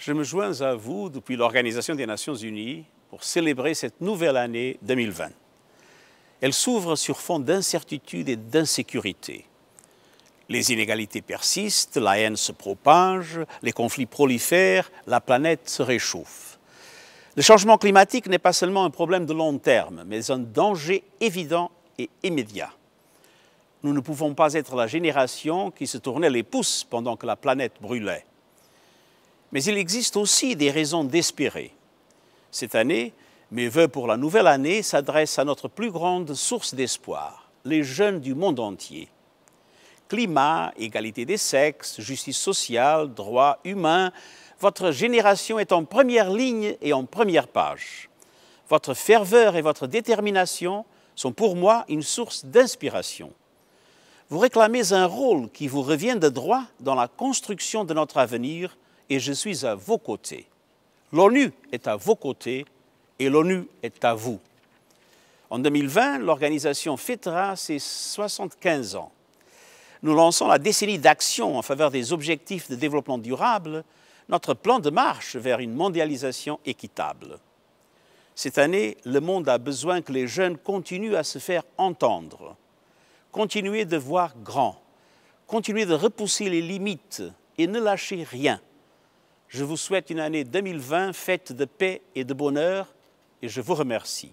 Je me joins à vous depuis l'Organisation des Nations Unies pour célébrer cette nouvelle année 2020. Elle s'ouvre sur fond d'incertitude et d'insécurité. Les inégalités persistent, la haine se propage, les conflits prolifèrent, la planète se réchauffe. Le changement climatique n'est pas seulement un problème de long terme, mais un danger évident et immédiat. Nous ne pouvons pas être la génération qui se tournait les pouces pendant que la planète brûlait. Mais il existe aussi des raisons d'espérer. Cette année, mes vœux pour la nouvelle année s'adressent à notre plus grande source d'espoir, les jeunes du monde entier. Climat, égalité des sexes, justice sociale, droits humains, votre génération est en première ligne et en première page. Votre ferveur et votre détermination sont pour moi une source d'inspiration. Vous réclamez un rôle qui vous revient de droit dans la construction de notre avenir et je suis à vos côtés. L'ONU est à vos côtés et l'ONU est à vous. En 2020, l'organisation fêtera ses 75 ans. Nous lançons la décennie d'action en faveur des objectifs de développement durable, notre plan de marche vers une mondialisation équitable. Cette année, le monde a besoin que les jeunes continuent à se faire entendre, continuer de voir grand, continuer de repousser les limites et ne lâcher rien. Je vous souhaite une année 2020 faite de paix et de bonheur et je vous remercie.